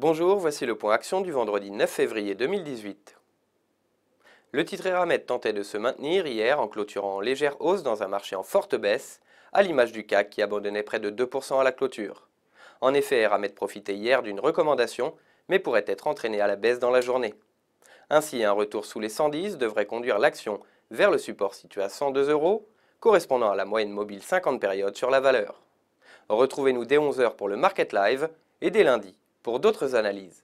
Bonjour, voici le point action du vendredi 9 février 2018. Le titre Eramet tentait de se maintenir hier en clôturant en légère hausse dans un marché en forte baisse, à l'image du CAC qui abandonnait près de 2% à la clôture. En effet, Eramet profitait hier d'une recommandation, mais pourrait être entraîné à la baisse dans la journée. Ainsi, un retour sous les 110 devrait conduire l'action vers le support situé à 102 euros, correspondant à la moyenne mobile 50 périodes sur la valeur. Retrouvez-nous dès 11h pour le Market Live et dès lundi pour d'autres analyses.